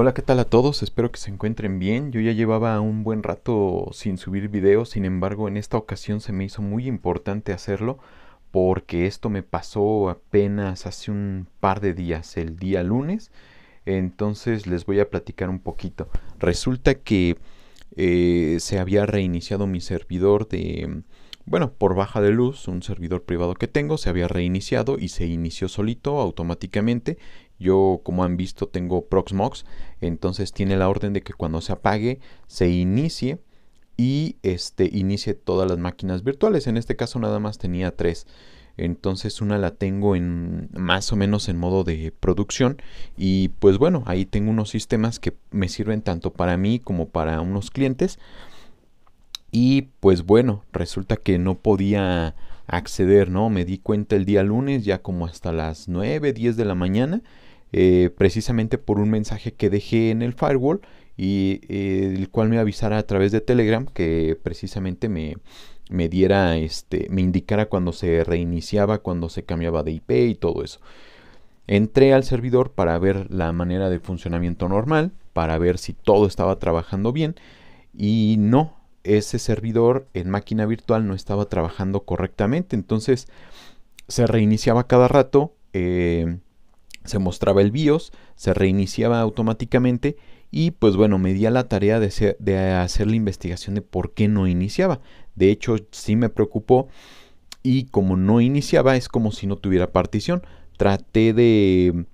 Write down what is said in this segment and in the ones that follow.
Hola, ¿qué tal a todos? Espero que se encuentren bien. Yo ya llevaba un buen rato sin subir videos, sin embargo en esta ocasión se me hizo muy importante hacerlo porque esto me pasó apenas hace un par de días, el día lunes. Entonces les voy a platicar un poquito. Resulta que eh, se había reiniciado mi servidor de... Bueno, por baja de luz, un servidor privado que tengo se había reiniciado y se inició solito automáticamente yo, como han visto, tengo Proxmox, entonces tiene la orden de que cuando se apague se inicie y este, inicie todas las máquinas virtuales. En este caso nada más tenía tres. Entonces una la tengo en más o menos en modo de producción y pues bueno, ahí tengo unos sistemas que me sirven tanto para mí como para unos clientes. Y pues bueno, resulta que no podía acceder, ¿no? Me di cuenta el día lunes ya como hasta las 9, 10 de la mañana eh, precisamente por un mensaje que dejé en el firewall y eh, el cual me avisara a través de Telegram que precisamente me, me diera este me indicara cuando se reiniciaba, cuando se cambiaba de IP y todo eso. Entré al servidor para ver la manera de funcionamiento normal, para ver si todo estaba trabajando bien y no, ese servidor en máquina virtual no estaba trabajando correctamente, entonces se reiniciaba cada rato. Eh, se mostraba el BIOS, se reiniciaba automáticamente y pues bueno, me di a la tarea de, hacer la investigación de por qué no iniciaba. De hecho, sí me preocupó y como no iniciaba es como si no tuviera partición. Traté de,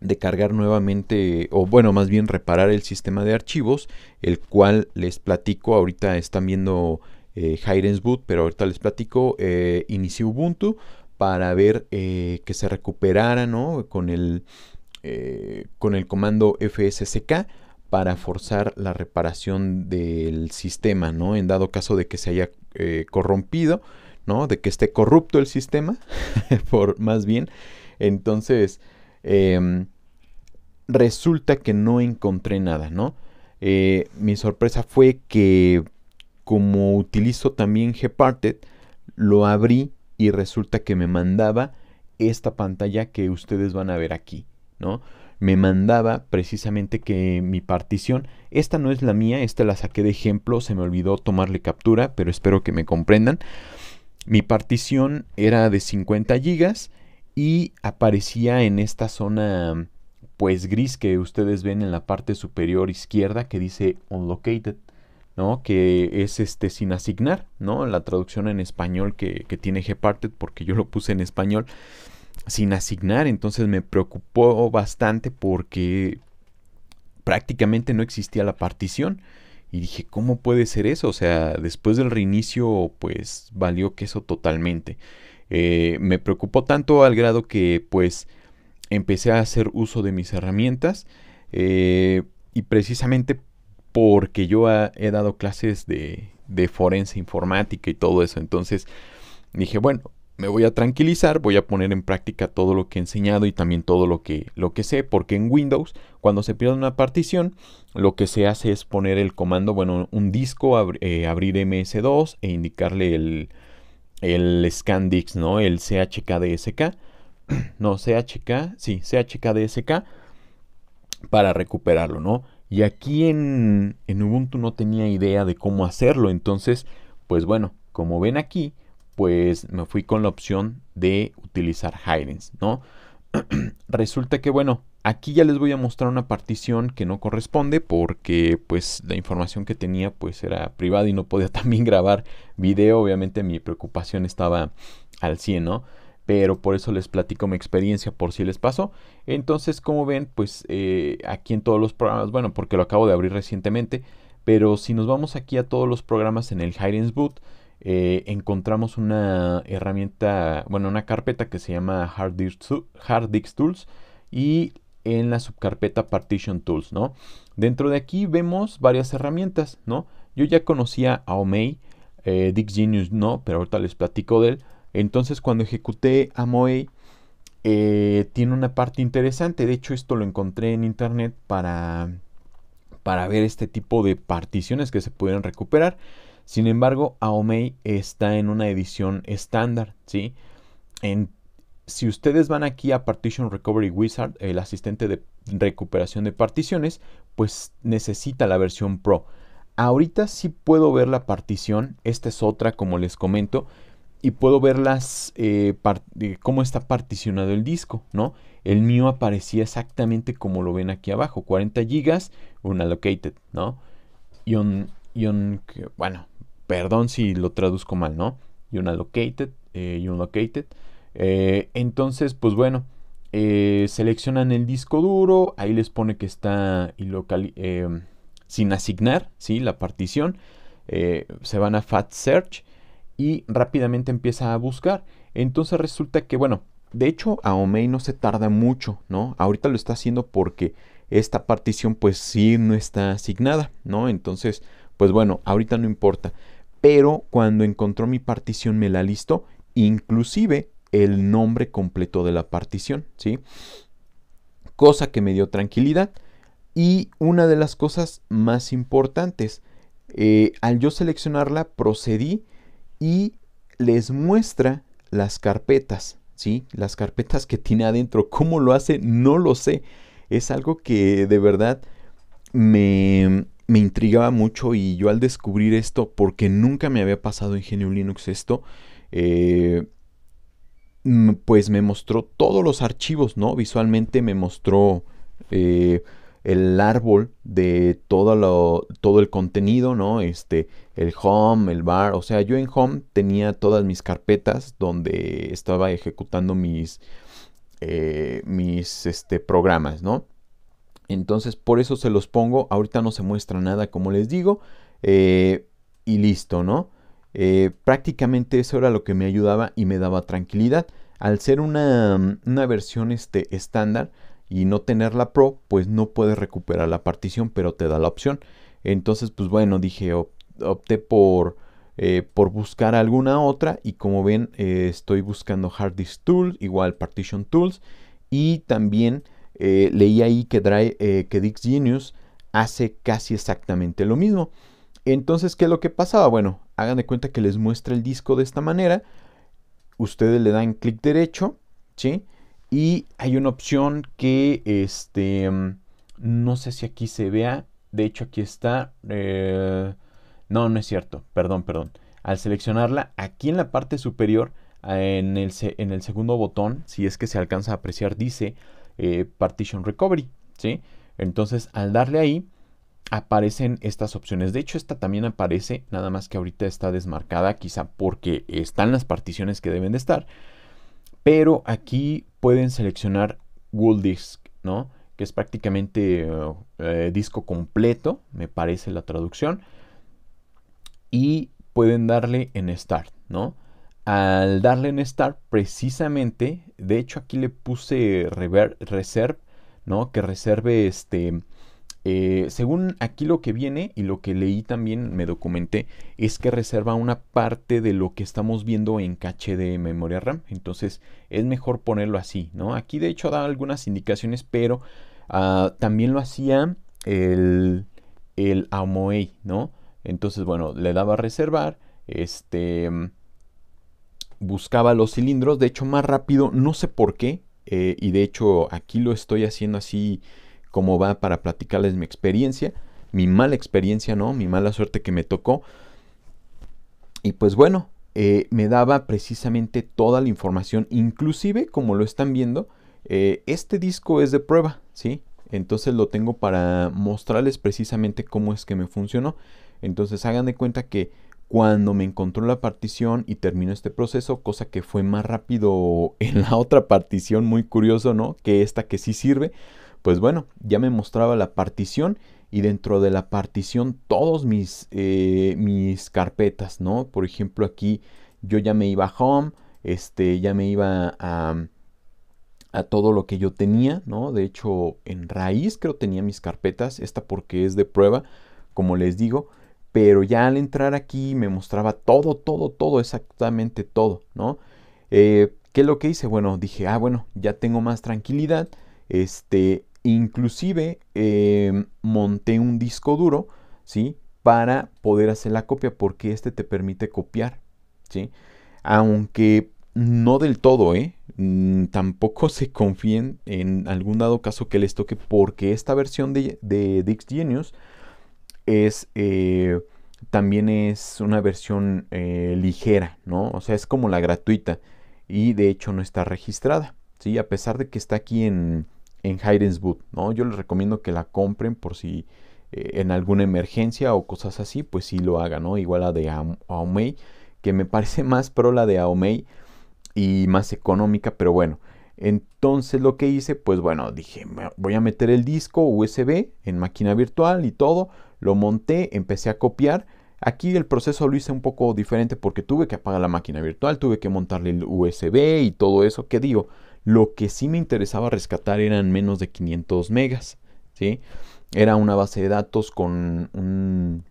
de cargar nuevamente, o bueno, más bien reparar el sistema de archivos, el cual les platico, ahorita están viendo eh, Boot, pero ahorita les platico, eh, inicié Ubuntu, para ver eh, que se recuperara con, el, eh, con el comando FSCK para forzar la reparación del sistema, ¿no? En dado caso de que se haya eh, corrompido, ¿no? De que esté corrupto el sistema, por más bien. Entonces, em, resulta que no encontré nada, ¿no? mi sorpresa fue que como utilizo también Gparted, lo abrí y resulta que me mandaba esta pantalla que ustedes van a ver aquí, ¿no? Me mandaba precisamente que mi partición, esta no es la mía, esta la saqué de ejemplo, se me olvidó tomarle captura, pero espero que me comprendan. Mi partición era de 50 GB y aparecía en esta zona pues gris que ustedes ven en la parte superior izquierda que dice unlocated. ¿no? que es este sin asignar, ¿no? La traducción en español que, que tiene Gparted, porque yo lo puse en español, sin asignar, entonces me preocupó bastante porque prácticamente no existía la partición. Y dije, ¿cómo puede ser eso? O sea, después del reinicio, pues valió queso totalmente. Eh, me preocupó tanto al grado que, pues, empecé a hacer uso de mis herramientas. Eh, y precisamente porque yo he dado clases de, forense informática y todo eso. Entonces dije, bueno, me voy a tranquilizar, voy a poner en práctica todo lo que he enseñado y también todo lo que, lo que sé, porque en Windows, cuando se pierde una partición, lo que se hace es poner el comando, bueno, un disco, eh, abrir MS2 e indicarle el, el ScanDix, ¿no? El CHKDSK, no, CHK, sí, CHKDSK para recuperarlo, ¿no? Y aquí en, en Ubuntu no tenía idea de cómo hacerlo. Entonces, pues bueno, como ven aquí, pues me fui con la opción de utilizar Highlands ¿no? Resulta que bueno, aquí ya les voy a mostrar una partición que no corresponde porque pues la información que tenía pues era privada y no podía también grabar video, obviamente mi preocupación estaba al 100, ¿no? pero por eso les platico mi experiencia por si les pasó. Entonces, como ven, pues eh, aquí en todos los programas, bueno, porque lo acabo de abrir recientemente, pero si nos vamos aquí a todos los programas en el Hirens Boot, eh, encontramos una herramienta, bueno, una carpeta que se llama Hard Disk, Tools y en la subcarpeta Partition Tools, ¿no? Dentro de aquí vemos varias herramientas, ¿no? Yo ya conocía a Omei, eh, Genius no, pero ahorita les platico de él. Entonces cuando ejecuté Amoe eh, tiene una parte interesante. De hecho esto lo encontré en internet para, para ver este tipo de particiones que se pudieran recuperar. Sin embargo, Aomei está en una edición estándar, si ustedes van aquí a Partition Recovery Wizard, el asistente de recuperación de particiones, pues necesita la versión Pro. Ahorita sí puedo ver la partición, esta es otra como les comento, y puedo ver las, eh, cómo está particionado el disco, ¿no? El mío aparecía exactamente como lo ven aquí abajo, 40 GB, un allocated, ¿no? Y un, bueno, perdón si lo traduzco mal, ¿no? Y un allocated, eh, y un located. Eh, entonces, pues bueno, seleccionan el disco duro, ahí les pone que está sin asignar, ¿sí? La partición. se van a Fat Search y rápidamente empieza a buscar. Entonces resulta que, bueno, de hecho a Omei no se tarda mucho, ¿no? Ahorita lo está haciendo porque esta partición pues sí no está asignada, ¿no? Entonces, pues bueno, ahorita no importa. Pero cuando encontró mi partición me la listó, inclusive el nombre completo de la partición, ¿sí? Cosa que me dio tranquilidad. Y una de las cosas más importantes, eh, al yo seleccionarla procedí y les muestra las carpetas, ¿sí? Las carpetas que tiene adentro. ¿Cómo lo hace? No lo sé. Es algo que de verdad me, me intrigaba mucho y yo al descubrir esto, porque nunca me había pasado en Genio Linux esto, eh, pues me mostró todos los archivos, ¿no? Visualmente me mostró... Eh, el árbol de todo, lo, todo el contenido, ¿no? Este, el home, el bar, o sea, yo en home tenía todas mis carpetas donde estaba ejecutando mis, eh, mis este, programas, ¿no? Entonces, por eso se los pongo, ahorita no se muestra nada, como les digo, eh, y listo, ¿no? Eh, prácticamente eso era lo que me ayudaba y me daba tranquilidad. Al ser una, una versión este, estándar, y no tener la Pro, pues no puedes recuperar la partición, pero te da la opción. Entonces, pues bueno, dije, opté por, eh, por buscar alguna otra y como ven, eh, estoy buscando Hard Disk Tools, igual Partition Tools y también eh, leí ahí que, Drive, que Dix Genius hace casi exactamente lo mismo. Entonces, ¿qué es lo que pasaba? Bueno, hagan de cuenta que les muestra el disco de esta manera. Ustedes le dan clic derecho, ¿sí? Y hay una opción que, este, mm, no sé si aquí se vea. De hecho, aquí está. Eh, no, no es cierto. Perdón, perdón. Al seleccionarla, aquí en la parte superior, en el, en el segundo botón, si es que se alcanza a apreciar, dice eh, Partition Recovery. ¿sí? Entonces, al darle ahí, aparecen estas opciones. De hecho, esta también aparece, nada más que ahorita está desmarcada, quizá porque están las particiones que deben de estar. Pero aquí pueden seleccionar Wool Disk... ¿no? Que es prácticamente eh, disco completo, me parece la traducción. Y pueden darle en Start, ¿no? Al darle en Start, precisamente, de hecho aquí le puse Reserve, ¿no? Que reserve este eh, según aquí lo que viene y lo que leí también, me documenté, es que reserva una parte de lo que estamos viendo en caché de memoria RAM. Entonces es mejor ponerlo así, ¿no? Aquí de hecho da algunas indicaciones, pero ah, también lo hacía el, el ¿no? Entonces, bueno, le daba a reservar, este, mm, buscaba los cilindros, de hecho más rápido, no sé por qué, eh, y de hecho aquí lo estoy haciendo así cómo va para platicarles mi experiencia, mi mala experiencia, ¿no? Mi mala suerte que me tocó. Y pues bueno, eh, me daba precisamente toda la información, inclusive como lo están viendo, eh, este disco es de prueba, ¿sí? Entonces lo tengo para mostrarles precisamente cómo es que me funcionó. Entonces hagan de cuenta que cuando me encontró la partición y terminó este proceso, cosa que fue más rápido en la otra partición, muy curioso, ¿no? Que esta que sí sirve pues bueno, ya me mostraba la partición y dentro de la partición todos mis, eh, mis carpetas, ¿no? Por ejemplo, aquí yo ya me iba a home, este, ya me iba a, a todo lo que yo tenía, ¿no? De hecho, en raíz creo tenía mis carpetas, esta porque es de prueba, como les digo, pero ya al entrar aquí me mostraba todo, todo, todo, exactamente todo, ¿no? Eh, ¿Qué es lo que hice? Bueno, dije, ah, bueno, ya tengo más tranquilidad, este, Inclusive em, monté un disco duro, ¿sí? Para poder hacer la copia, porque este te permite copiar, ¿sí? Aunque no del todo, ¿eh? Mm, tampoco se confíen en algún dado caso que les toque, porque esta versión de, de Dix Genius es... Eh, también es una versión eh, ligera, ¿no? O sea, es como la gratuita y de hecho no está registrada, ¿sí? A pesar de que está aquí en, en Boot, ¿no? Yo les recomiendo que la compren por si eh, en alguna emergencia o cosas así, pues sí lo hagan, ¿no? Igual la de Aomei, que me parece más pro la de Aomei y más económica, pero bueno. Entonces lo que hice, pues bueno, dije, voy a meter el disco USB en máquina virtual y todo, lo monté, empecé a copiar. Aquí el proceso lo hice un poco diferente porque tuve que apagar la máquina virtual, tuve que montarle el USB y todo eso, que digo, lo que sí me interesaba rescatar eran menos de 500 megas, ¿sí? Era una base de datos con un,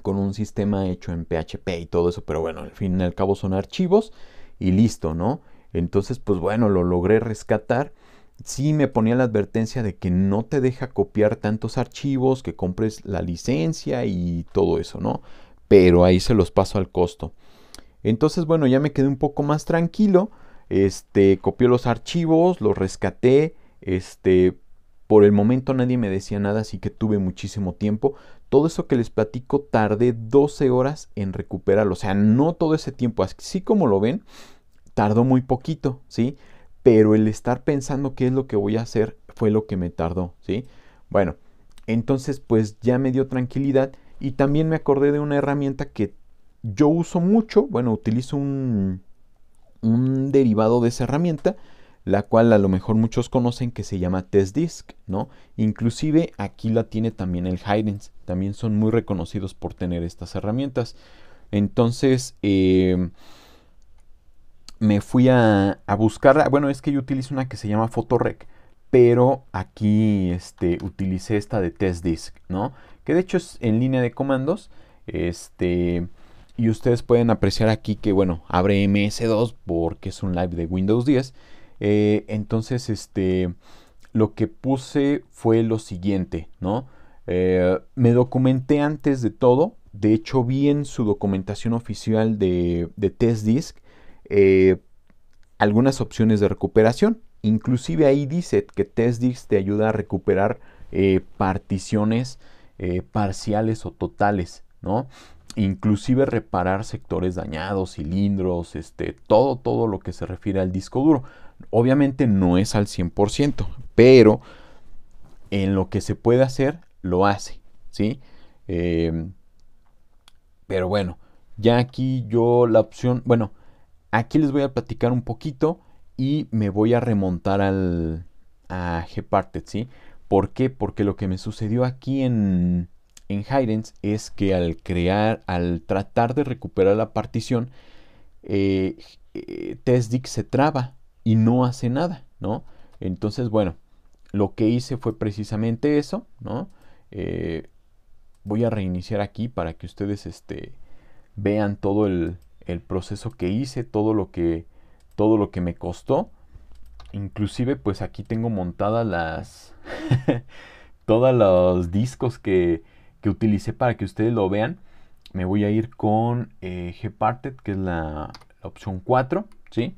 con un sistema hecho en PHP y todo eso, pero bueno, al fin y al cabo son archivos y listo, ¿no? Entonces, pues bueno, lo logré rescatar. Sí me ponía la advertencia de que no te deja copiar tantos archivos, que compres la licencia y todo eso, ¿no? Pero ahí se los paso al costo. Entonces, bueno, ya me quedé un poco más tranquilo. Este, copió los archivos, los rescaté. Este, por el momento nadie me decía nada, así que tuve muchísimo tiempo. Todo eso que les platico tardé 12 horas en recuperarlo. O sea, no todo ese tiempo, así como lo ven, tardó muy poquito, ¿sí? Pero el estar pensando qué es lo que voy a hacer fue lo que me tardó, ¿sí? Bueno, entonces pues ya me dio tranquilidad y también me acordé de una herramienta que yo uso mucho, bueno, utilizo un, un derivado de esa herramienta, la cual a lo mejor muchos conocen que se llama Test ¿no? Inclusive aquí la tiene también el Hidens, también son muy reconocidos por tener estas herramientas. Entonces, eh, me fui a, buscarla, bueno, es que yo utilizo una que se llama Photorec, pero aquí este, utilicé esta de Test ¿no? Que de hecho es en línea de comandos, este... Y ustedes pueden apreciar aquí que, bueno, abre MS2 porque es un live de Windows 10. Eh, entonces, este, lo que puse fue lo siguiente, ¿no? Eh, me documenté antes de todo. De hecho, vi en su documentación oficial de, de eh, algunas opciones de recuperación. Inclusive ahí dice que Test te ayuda a recuperar particiones parciales o totales, ¿no? inclusive reparar sectores dañados, cilindros, este, todo, todo lo que se refiere al disco duro. Obviamente no es al 100%, pero en lo que se puede hacer, lo hace, ¿sí? Em, pero bueno, ya aquí yo la opción, bueno, aquí les voy a platicar un poquito y me voy a remontar al, a Gparted, ¿sí? ¿Por qué? Porque lo que me sucedió aquí en, en Hydens es que al crear, al tratar de recuperar la partición, eh, eh se traba y no hace nada, ¿no? Entonces, bueno, lo que hice fue precisamente eso, ¿no? Eh, voy a reiniciar aquí para que ustedes este, vean todo el, el, proceso que hice, todo lo que, todo lo que me costó. Inclusive, pues aquí tengo montadas las... todos los discos que, que utilicé para que ustedes lo vean. Me voy a ir con eh, Gparted, que es la, opción 4, ¿sí?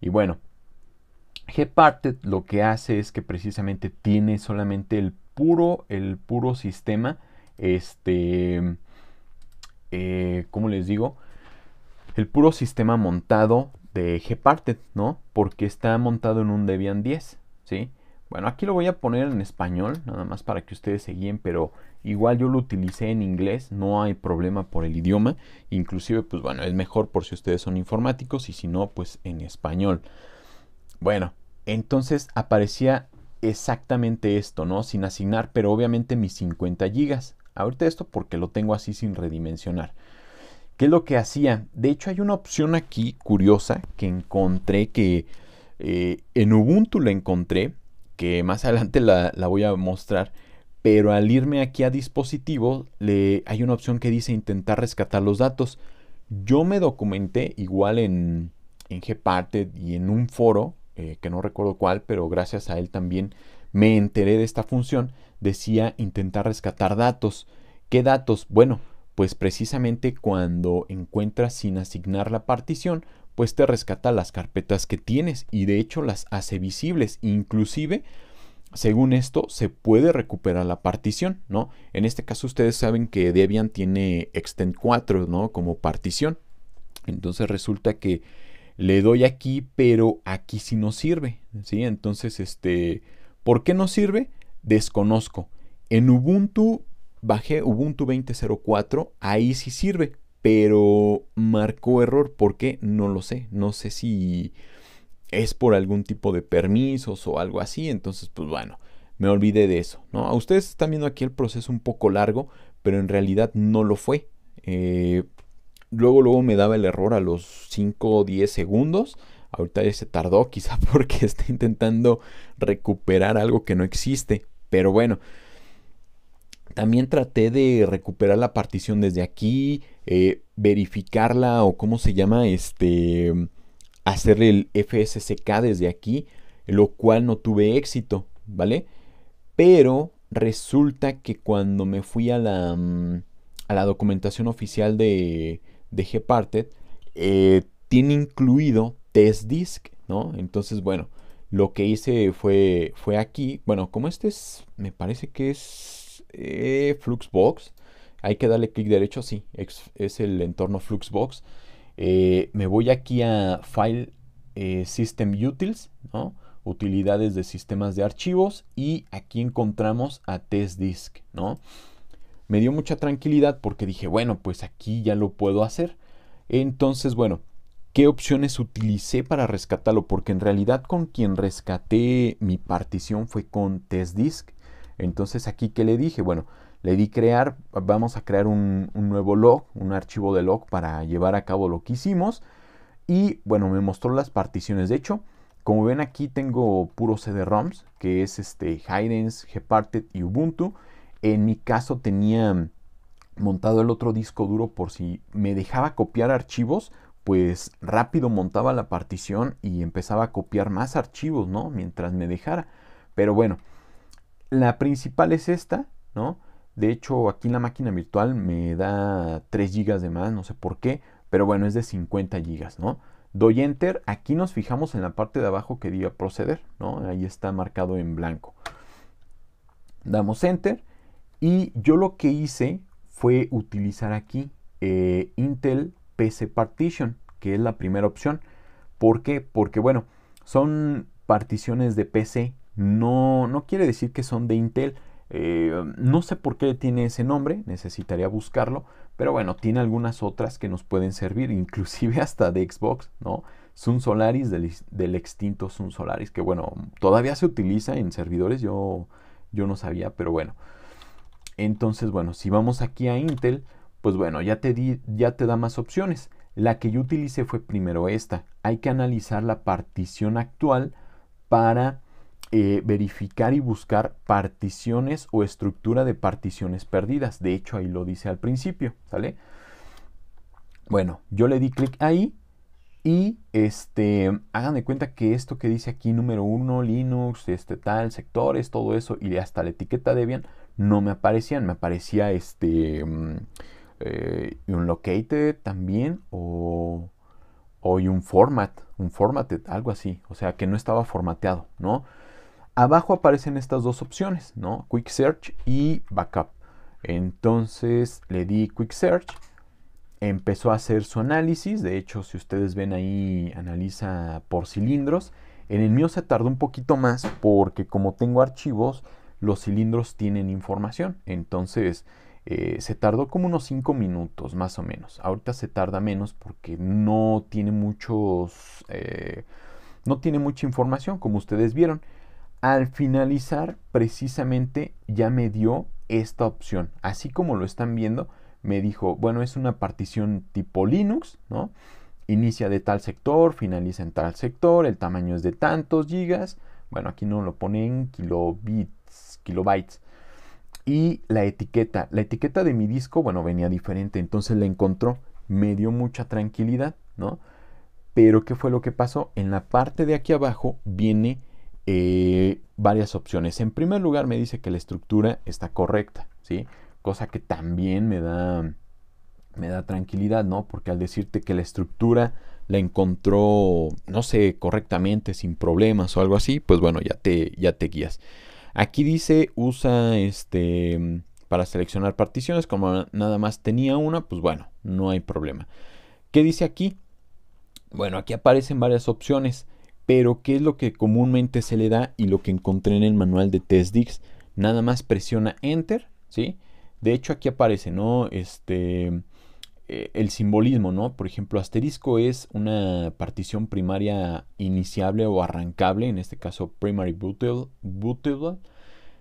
Y bueno, Gparted lo que hace es que precisamente tiene solamente el puro, el puro sistema, este, eh, ¿cómo les digo? El puro sistema montado de Gparted, ¿no? Porque está montado en un Debian 10, ¿sí? Bueno, aquí lo voy a poner en español, nada más para que ustedes se guíen, pero Igual yo lo utilicé en inglés, no hay problema por el idioma. Inclusive, pues bueno, es mejor por si ustedes son informáticos y si no, pues en español. Bueno, entonces aparecía exactamente esto, ¿no? Sin asignar, pero obviamente mis 50 gigas. Ahorita esto porque lo tengo así sin redimensionar. ¿Qué es lo que hacía? De hecho, hay una opción aquí curiosa que encontré que eh, en Ubuntu la encontré, que más adelante la voy a mostrar pero al irme aquí a dispositivo le, hay una opción que dice intentar rescatar los datos. Yo me documenté igual en, en Gparted y en un foro, eh, que no recuerdo cuál, pero gracias a él también me enteré de esta función. Decía intentar rescatar datos. ¿Qué datos? Bueno, pues precisamente cuando encuentras sin asignar la partición, pues te rescata las carpetas que tienes y de hecho las hace visibles. Inclusive según esto, se puede recuperar la partición, ¿no? En este caso ustedes saben que Debian tiene extend 4, ¿no? Como partición. Entonces resulta que le doy aquí, pero aquí sí no sirve, ¿sí? Entonces, este, ¿por qué no sirve? Desconozco. En Ubuntu bajé Ubuntu 20.04, ahí sí sirve, pero marcó error, ¿por qué? No lo sé, no sé si es por algún tipo de permisos o algo así. Entonces, pues bueno, me olvidé de eso. ¿no? A ustedes están viendo aquí el proceso un poco largo, pero en realidad no lo fue. Eh, luego, luego me daba el error a los 5 o 10 segundos. Ahorita ya se tardó, quizá porque está intentando recuperar algo que no existe. Pero bueno, también traté de recuperar la partición desde aquí, eh, verificarla o cómo se llama, este, hacerle el FSSK desde aquí, lo cual no tuve éxito, ¿vale? Pero resulta que cuando me fui a la, mm, a la documentación oficial de, de Gparted, eh, tiene incluido test disk, ¿no? Entonces, bueno, lo que hice fue, fue aquí, bueno, como este es, me parece que es eh, Fluxbox, hay que darle clic derecho, sí, es el entorno Fluxbox. Eh, me voy aquí a File eh, System Utils, ¿no? utilidades de sistemas de archivos y aquí encontramos a test disk, ¿no? Me dio mucha tranquilidad porque dije, bueno, pues aquí ya lo puedo hacer. Entonces, bueno, ¿qué opciones utilicé para rescatarlo? Porque en realidad con quien rescaté mi partición fue con test disk. Entonces aquí qué le dije, bueno, le di crear, vamos a crear un, nuevo log, un archivo de log para llevar a cabo lo que hicimos. Y bueno, me mostró las particiones. De hecho, como ven aquí tengo puro CD-ROMs, que es este Hydens, y Ubuntu. En mi caso tenía montado el otro disco duro por si me dejaba copiar archivos, pues rápido montaba la partición y empezaba a copiar más archivos, ¿no? Mientras me dejara. Pero bueno, la principal es esta, ¿no? De hecho, aquí en la máquina virtual me da 3 GB de más, no sé por qué, pero bueno, es de 50 GB, ¿no? Doy Enter, aquí nos fijamos en la parte de abajo que diga proceder, ¿no? Ahí está marcado en blanco. Damos Enter y yo lo que hice fue utilizar aquí eh, Intel PC Partition, que es la primera opción. ¿Por qué? Porque bueno, son particiones de PC, no, no quiere decir que son de Intel, eh, no sé por qué tiene ese nombre, necesitaría buscarlo, pero bueno, tiene algunas otras que nos pueden servir, inclusive hasta de Xbox, ¿no? Sun Solaris, del, extinto Sun Solaris, que bueno, todavía se utiliza en servidores, yo, yo no sabía, pero bueno. Entonces, bueno, si vamos aquí a Intel, pues bueno, ya te, di, ya te da más opciones. La que yo utilicé fue primero esta. Hay que analizar la partición actual para eh, verificar y buscar particiones o estructura de particiones perdidas. De hecho, ahí lo dice al principio, ¿sale? Bueno, yo le di clic ahí y este, hagan de cuenta que esto que dice aquí número 1, Linux, este tal, sectores, todo eso y hasta la etiqueta Debian no me aparecían, me aparecía este mm, eh, un located también o, o un format, un formatted, algo así, o sea que no estaba formateado, ¿no? abajo aparecen estas dos opciones, ¿no? Quick Search y Backup. Entonces le di Quick Search, empezó a hacer su análisis, de hecho si ustedes ven ahí analiza por cilindros, en el mío se tardó un poquito más porque como tengo archivos, los cilindros tienen información, entonces eh, se tardó como unos 5 minutos más o menos, ahorita se tarda menos porque no tiene muchos... Eh, no tiene mucha información, como ustedes vieron al finalizar precisamente ya me dio esta opción. Así como lo están viendo, me dijo, bueno, es una partición tipo Linux, ¿no? Inicia de tal sector, finaliza en tal sector, el tamaño es de tantos gigas. Bueno, aquí no lo ponen kilobits, kilobytes. Y la etiqueta, la etiqueta de mi disco, bueno, venía diferente, entonces la encontró, me dio mucha tranquilidad, ¿no? Pero ¿qué fue lo que pasó? En la parte de aquí abajo viene eh, varias opciones. En primer lugar me dice que la estructura está correcta, ¿sí? Cosa que también me da, me da tranquilidad, ¿no? Porque al decirte que la estructura la encontró, no sé, correctamente, sin problemas o algo así, pues bueno, ya te, ya te guías. Aquí dice, usa este para seleccionar particiones, como nada más tenía una, pues bueno, no hay problema. ¿Qué dice aquí? Bueno, aquí aparecen varias opciones. Pero, ¿qué es lo que comúnmente se le da y lo que encontré en el manual de TestDix? Nada más presiona Enter, ¿sí? De hecho, aquí aparece, ¿no? Este, eh, el simbolismo, ¿no? Por ejemplo, asterisco es una partición primaria iniciable o arrancable, en este caso primary bootable,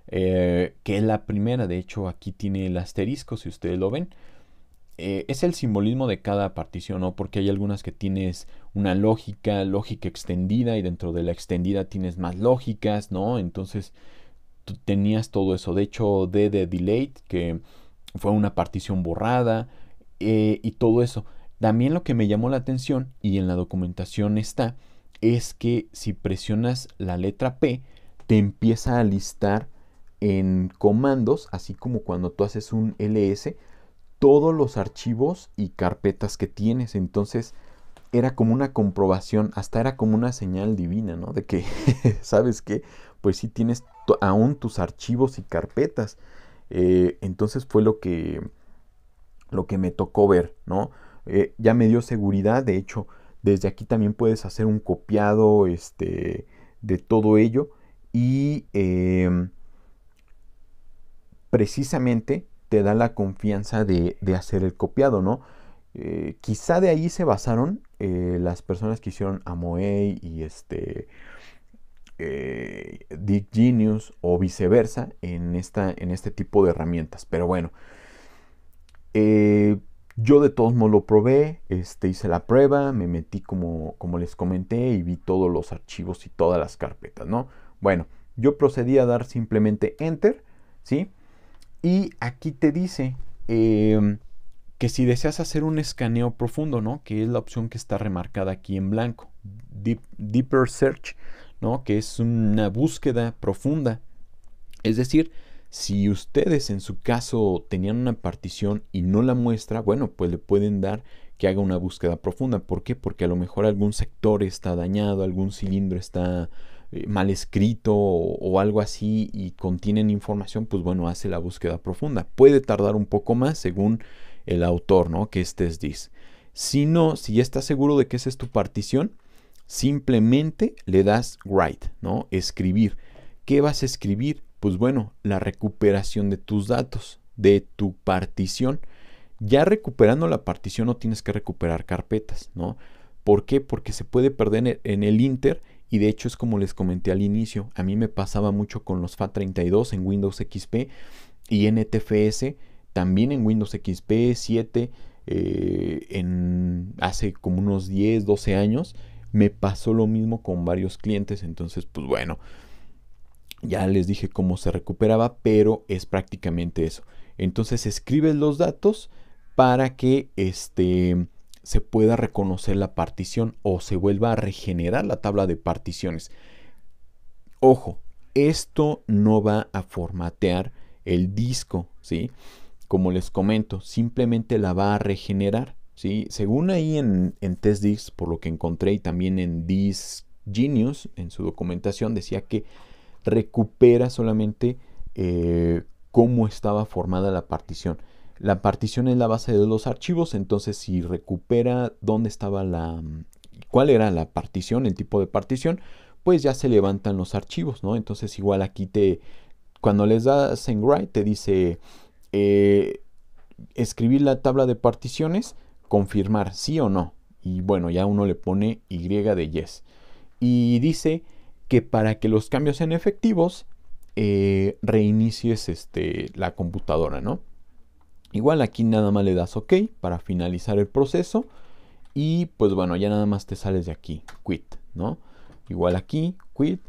eh, que es la primera. De hecho, aquí tiene el asterisco, si ustedes lo ven. Eh, es el simbolismo de cada partición, ¿no? Porque hay algunas que tienes una lógica, lógica extendida, y dentro de la extendida tienes más lógicas, ¿no? Entonces tú tenías todo eso. De hecho, D de Delayed, que fue una partición borrada, eh, y todo eso. También lo que me llamó la atención, y en la documentación está, es que si presionas la letra P, te empieza a listar en comandos, así como cuando tú haces un ls, todos los archivos y carpetas que tienes. Entonces era como una comprobación, hasta era como una señal divina, ¿no? De que, ¿sabes qué? Pues sí tienes aún tus archivos y carpetas. Eh, entonces fue lo que, lo que me tocó ver, ¿no? Eh, ya me dio seguridad, de hecho, desde aquí también puedes hacer un copiado este, de todo ello. Y em, precisamente te da la confianza de, de hacer el copiado, ¿no? Eh, quizá de ahí se basaron eh, las personas que hicieron Amoei y este eh, Dick Genius o viceversa en, esta, en este tipo de herramientas. Pero bueno, eh, yo de todos modos lo probé, este, hice la prueba, me metí como, como les comenté y vi todos los archivos y todas las carpetas, ¿no? Bueno, yo procedí a dar simplemente enter, ¿sí? Y aquí te dice em, que si deseas hacer un escaneo profundo, ¿no? Que es la opción que está remarcada aquí en blanco. deeper Search, ¿no? Que es una búsqueda profunda. Es decir, si ustedes en su caso tenían una partición y no la muestra, bueno, pues le pueden dar que haga una búsqueda profunda. ¿Por qué? Porque a lo mejor algún sector está dañado, algún cilindro está eh, mal escrito o, algo así y contienen información, pues bueno, hace la búsqueda profunda. Puede tardar un poco más según el autor, ¿no? Que este es Si no, si ya estás seguro de que esa es tu partición, simplemente le das write, ¿no? Escribir. ¿Qué vas a escribir? Pues bueno, la recuperación de tus datos, de tu partición. Ya recuperando la partición no tienes que recuperar carpetas, ¿no? ¿Por qué? Porque se puede perder en el inter y de hecho es como les comenté al inicio, a mí me pasaba mucho con los FAT32 en Windows XP y NTFS e también en Windows XP 7, eh, en hace como unos 10, 12 años, me pasó lo mismo con varios clientes, entonces pues bueno, ya les dije cómo se recuperaba, pero es prácticamente eso. Entonces escribes los datos para que este se pueda reconocer la partición o se vuelva a regenerar la tabla de particiones. Ojo, esto no va a formatear el disco, ¿sí? Como les comento, simplemente la va a regenerar, ¿sí? Según ahí en, en por lo que encontré y también en Disk en su documentación, decía que recupera solamente eh, cómo estaba formada la partición. La partición es la base de los archivos, entonces si recupera dónde estaba la... cuál era la partición, el tipo de partición, pues ya se levantan los archivos, ¿no? Entonces igual aquí te... cuando les das en write te dice eh, escribir la tabla de particiones, confirmar sí o no. Y bueno, ya uno le pone Y de yes. Y dice que para que los cambios sean efectivos, eh, reinicies este, la computadora, ¿no? Igual aquí nada más le das OK para finalizar el proceso. Y pues bueno, ya nada más te sales de aquí, quit, ¿no? Igual aquí, quit,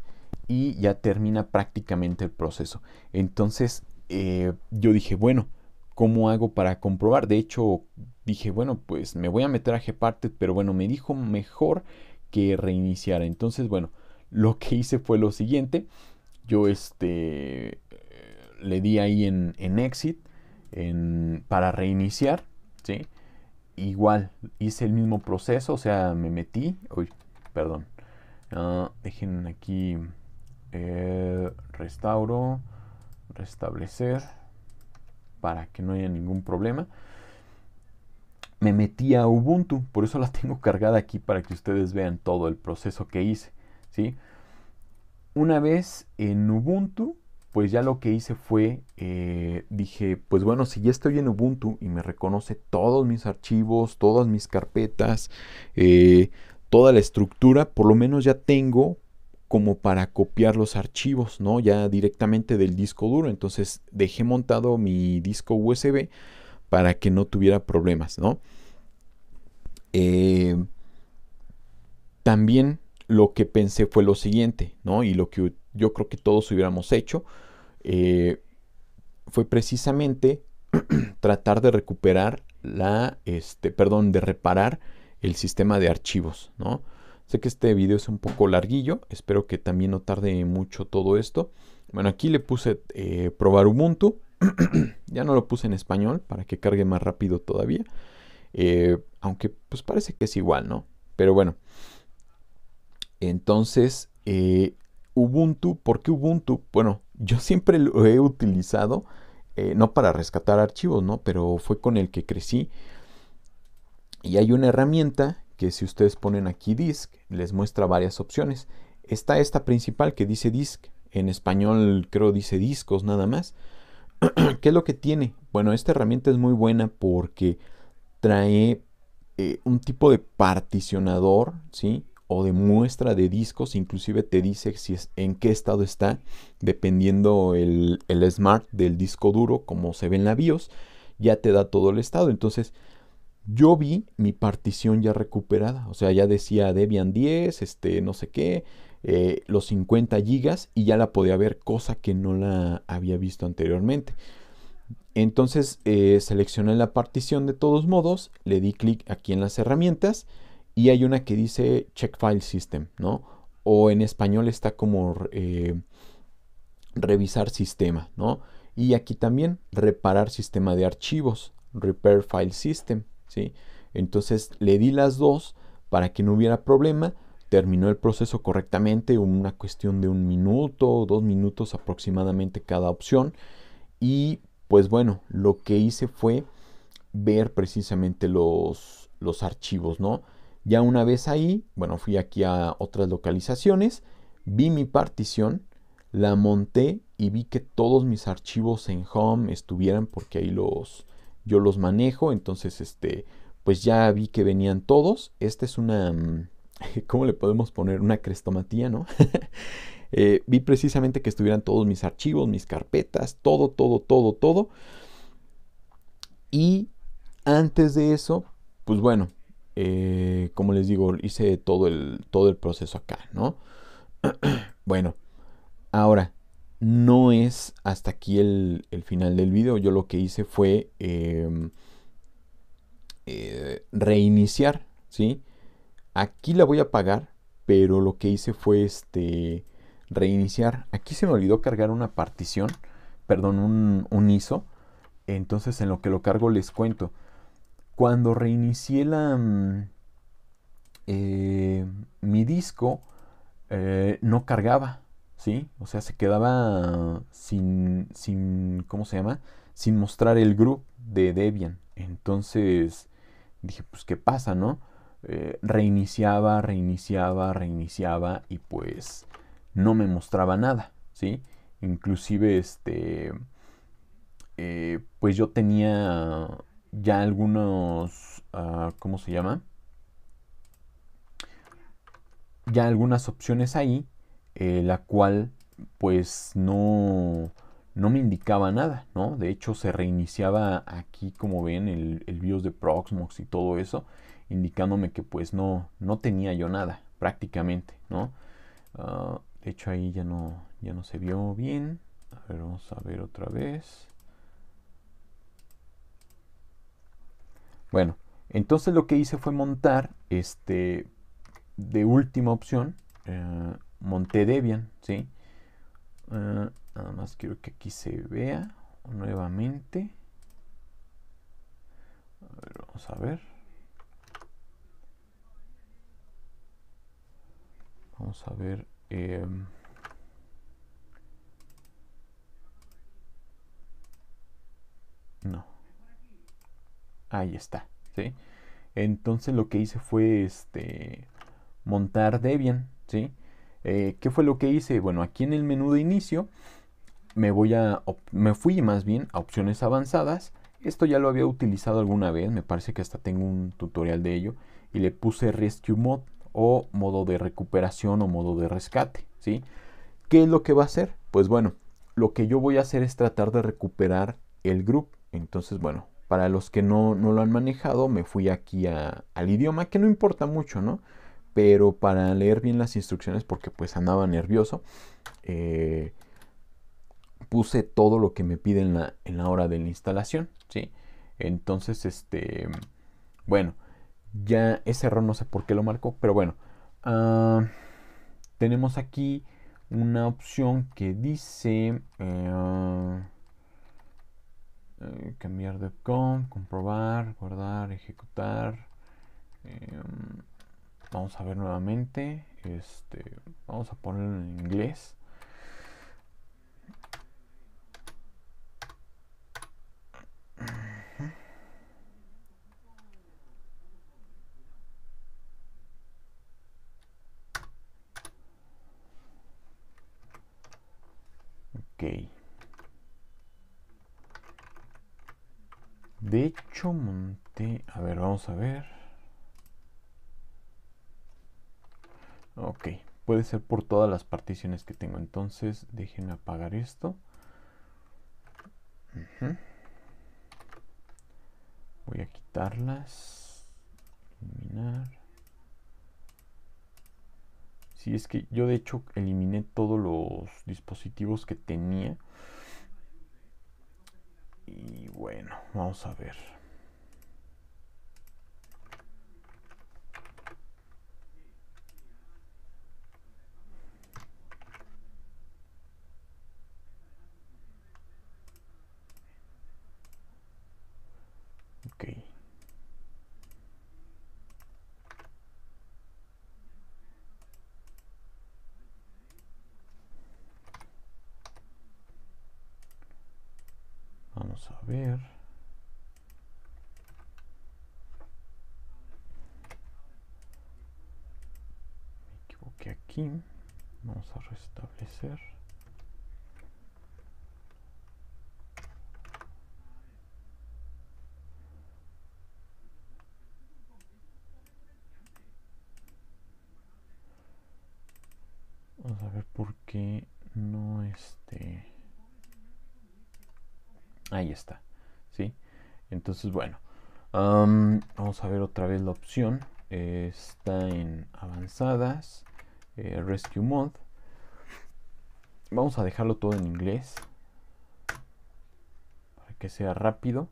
y ya termina prácticamente el proceso. Entonces eh, yo dije, bueno, ¿cómo hago para comprobar? De hecho, dije, bueno, pues me voy a meter a Gparted, pero bueno, me dijo mejor que reiniciar. Entonces, bueno, lo que hice fue lo siguiente. Yo este, le di ahí en, en exit para reiniciar, ¿sí? Igual, hice el mismo proceso, o sea, me metí, uy, perdón, ah, dejen aquí, eh, restauro, restablecer, para que no haya ningún problema. Me metí a Ubuntu, por eso la tengo cargada aquí para que ustedes vean todo el proceso que hice, ¿sí? Una vez en Ubuntu, pues ya lo que hice fue, eh, dije, pues bueno, si ya estoy en Ubuntu y me reconoce todos mis archivos, todas mis carpetas, eh, toda la estructura, por lo menos ya tengo como para copiar los archivos, ¿no? Ya directamente del disco duro. Entonces dejé montado mi disco USB para que no tuviera problemas, ¿no? Eh, también lo que pensé fue lo siguiente, ¿no? Y lo que yo creo que todos hubiéramos hecho, eh, fue precisamente tratar de recuperar la, este, perdón, de reparar el sistema de archivos, ¿no? Sé que este video es un poco larguillo, espero que también no tarde mucho todo esto. Bueno, aquí le puse eh, probar Ubuntu, ya no lo puse en español para que cargue más rápido todavía, eh, aunque pues parece que es igual, ¿no? Pero bueno, entonces Ubuntu, ¿por qué Ubuntu? Bueno, yo siempre lo he utilizado, eh, no para rescatar archivos, ¿no? Pero fue con el que crecí. Y hay una herramienta que si ustedes ponen aquí disk, les muestra varias opciones. Está esta principal que dice disk, en español creo dice discos nada más. ¿Qué es lo que tiene? Bueno, esta herramienta es muy buena porque trae eh, un tipo de particionador, ¿sí? o de muestra de discos, inclusive te dice si es, en qué estado está, dependiendo el, el smart del disco duro, como se ve en la BIOS, ya te da todo el estado. Entonces, yo vi mi partición ya recuperada, o sea, ya decía Debian 10, este, no sé qué, eh, los 50 gigas y ya la podía ver, cosa que no la había visto anteriormente. Entonces eh, seleccioné la partición de todos modos, le di clic aquí en las herramientas y hay una que dice check file system, ¿no? O en español está como eh, revisar sistema, ¿no? Y aquí también reparar sistema de archivos, repair file system, ¿sí? Entonces le di las dos para que no hubiera problema, terminó el proceso correctamente, una cuestión de un minuto, dos minutos aproximadamente cada opción. Y pues bueno, lo que hice fue ver precisamente los, los archivos, ¿no? Ya una vez ahí, bueno, fui aquí a otras localizaciones, vi mi partición, la monté y vi que todos mis archivos en home estuvieran porque ahí los yo los manejo, entonces este pues ya vi que venían todos. Esta es una mm, ¿cómo le podemos poner? Una crestomatía, ¿no? Eh, vi precisamente que estuvieran todos mis archivos, mis carpetas, todo, todo, todo, todo. Y antes de eso, pues bueno, eh, como les digo, hice todo el, todo el proceso acá, ¿no? bueno, ahora, no es hasta aquí el, el, final del video. Yo lo que hice fue em, eh, reiniciar, ¿sí? Aquí la voy a apagar, pero lo que hice fue este reiniciar. Aquí se me olvidó cargar una partición, perdón, un, un ISO. Entonces en lo que lo cargo les cuento cuando reinicié la, mm, eh, mi disco, eh, no cargaba, ¿sí? O sea, se quedaba sin, sin, ¿cómo se llama? Sin mostrar el group de Debian. Entonces dije, pues, ¿qué pasa, no? Eh, reiniciaba, reiniciaba, reiniciaba y pues no me mostraba nada, ¿sí? Inclusive, este, pues yo tenía ya algunos, ah, ¿cómo se llama? Ya algunas opciones ahí, eh, la cual pues no, no me indicaba nada, ¿no? De hecho se reiniciaba aquí, como ven, el, el BIOS de Proxmox y todo eso, indicándome que pues no, no tenía yo nada, prácticamente, ¿no? Ah, de hecho ahí ya no, ya no se vio bien. A ver, vamos a ver otra vez. Bueno, entonces lo que hice fue montar, este, de última opción, eh, monté Debian, ¿sí? Eh, nada más quiero que aquí se vea nuevamente. A ver, vamos a ver. Vamos a ver. Em, no ahí está, ¿sí? Entonces lo que hice fue este, montar Debian, ¿sí? Eh, ¿Qué fue lo que hice? Bueno, aquí en el menú de inicio me, voy a, me fui más bien a opciones avanzadas. Esto ya lo había utilizado alguna vez, me parece que hasta tengo un tutorial de ello. Y le puse Rescue Mode o modo de recuperación o modo de rescate, ¿sí? ¿Qué es lo que va a hacer? Pues bueno, lo que yo voy a hacer es tratar de recuperar el grupo. Entonces, bueno, para los que no, no lo han manejado, me fui aquí al idioma, que no importa mucho, ¿no? Pero para leer bien las instrucciones, porque pues andaba nervioso, eh, puse todo lo que me pide en la, hora de la instalación, ¿sí? Entonces, este, bueno, ya ese error no sé por qué lo marcó, pero bueno, ah, tenemos aquí una opción que dice... Eh, eh, cambiar de com comprobar, guardar, ejecutar. Em, vamos a ver nuevamente. Este, vamos a ponerlo en inglés. Ok. De hecho, monté... A ver, vamos a ver. Ok, puede ser por todas las particiones que tengo. Entonces, déjenme apagar esto. Voy a quitarlas. Eliminar. Si es que yo de hecho eliminé todos los dispositivos que tenía. Y bueno, vamos a ver. Vamos a ver por qué no este... Ahí está, ¿sí? Entonces, bueno, vamos a ver otra vez la opción. está en avanzadas, eh, Rescue Mode. Vamos a dejarlo todo en inglés. Para que sea rápido.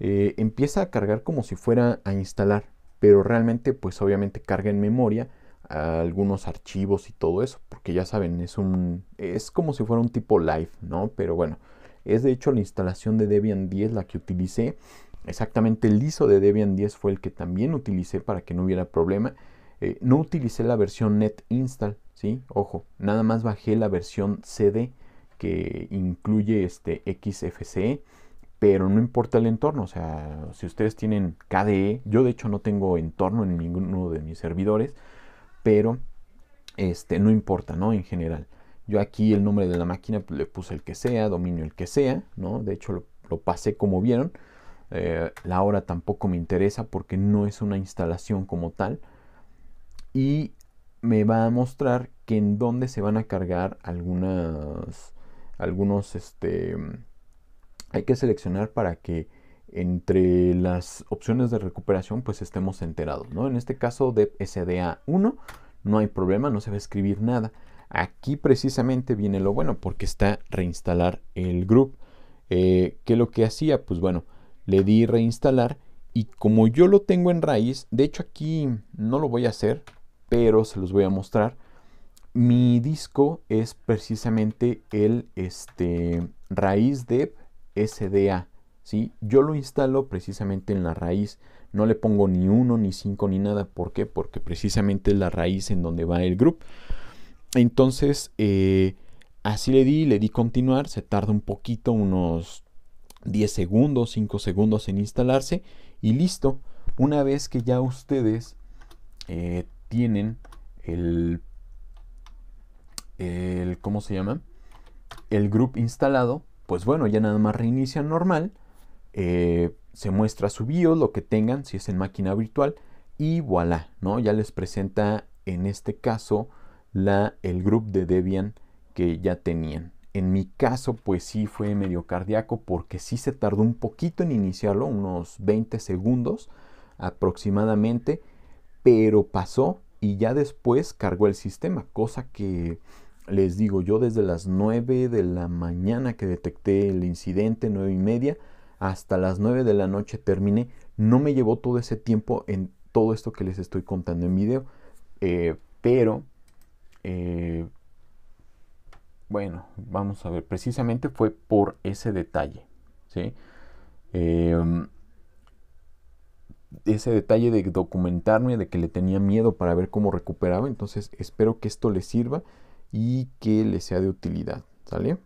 Eh, empieza a cargar como si fuera a instalar. Pero realmente, pues obviamente carga en memoria algunos archivos y todo eso. Porque ya saben, es un. es como si fuera un tipo live, ¿no? Pero bueno. Es de hecho la instalación de Debian 10 la que utilicé. Exactamente el ISO de Debian 10 fue el que también utilicé para que no hubiera problema. Eh, no utilicé la versión net install, ¿sí? Ojo, nada más bajé la versión CD que incluye este XFCE, pero no importa el entorno, o sea, si ustedes tienen KDE, yo de hecho no tengo entorno en ninguno de mis servidores, pero este no importa, ¿no? En general. Yo aquí el nombre de la máquina pues, le puse el que sea, dominio el que sea, ¿no? De hecho lo, pasé como vieron. Eh, la hora tampoco me interesa porque no es una instalación como tal. Y me va a mostrar que en dónde se van a cargar algunas algunos este hay que seleccionar para que entre las opciones de recuperación pues estemos enterados, ¿no? En este caso de SDA1 no hay problema, no se va a escribir nada. Aquí precisamente viene lo bueno porque está reinstalar el group. que eh, ¿Qué lo que hacía? Pues bueno, le di reinstalar y como yo lo tengo en raíz, de hecho aquí no lo voy a hacer, pero se los voy a mostrar. Mi disco es precisamente el este, raíz de SDA. ¿sí? Yo lo instalo precisamente en la raíz. No le pongo ni uno ni 5, ni nada. ¿Por qué? Porque precisamente es la raíz en donde va el group. Entonces, eh, así le di, le di continuar. Se tarda un poquito, unos 10 segundos, 5 segundos en instalarse. Y listo. Una vez que ya ustedes eh, tienen el, el ¿cómo se llama? El grupo instalado, pues bueno, ya nada más reinician normal, eh, se muestra su BIOS, lo que tengan, si es en máquina virtual, y voilà, ¿no? Ya les presenta en este caso la, el grupo de Debian que ya tenían. En mi caso, pues sí fue medio cardíaco porque sí se tardó un poquito en iniciarlo, unos 20 segundos aproximadamente, pero pasó y ya después cargó el sistema, cosa que les digo yo desde las 9 de la mañana que detecté el incidente, 9 y media, hasta las 9 de la noche terminé. No me llevó todo ese tiempo en todo esto que les estoy contando en video, eh, pero... Eh, bueno, vamos a ver, precisamente fue por ese detalle, ¿sí? Em, ese detalle de documentarme, de que le tenía miedo para ver cómo recuperaba. Entonces espero que esto le sirva y que le sea de utilidad. ¿Sale?